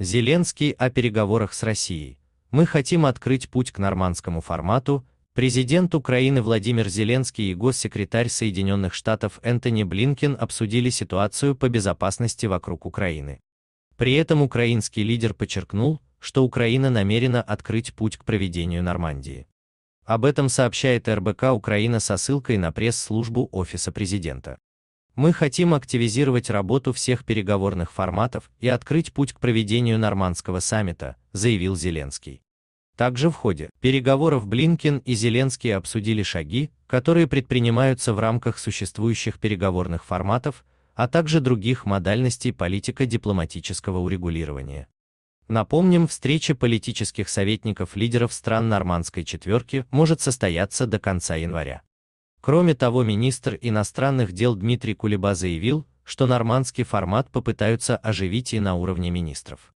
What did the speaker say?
Зеленский о переговорах с Россией. Мы хотим открыть путь к нормандскому формату, президент Украины Владимир Зеленский и госсекретарь Соединенных Штатов Энтони Блинкен обсудили ситуацию по безопасности вокруг Украины. При этом украинский лидер подчеркнул, что Украина намерена открыть путь к проведению Нормандии. Об этом сообщает РБК Украина со ссылкой на пресс-службу Офиса президента. Мы хотим активизировать работу всех переговорных форматов и открыть путь к проведению нормандского саммита, заявил Зеленский. Также в ходе переговоров Блинкин и Зеленский обсудили шаги, которые предпринимаются в рамках существующих переговорных форматов, а также других модальностей политико-дипломатического урегулирования. Напомним, встреча политических советников лидеров стран Нормандской четверки может состояться до конца января. Кроме того, министр иностранных дел Дмитрий Кулеба заявил, что нормандский формат попытаются оживить и на уровне министров.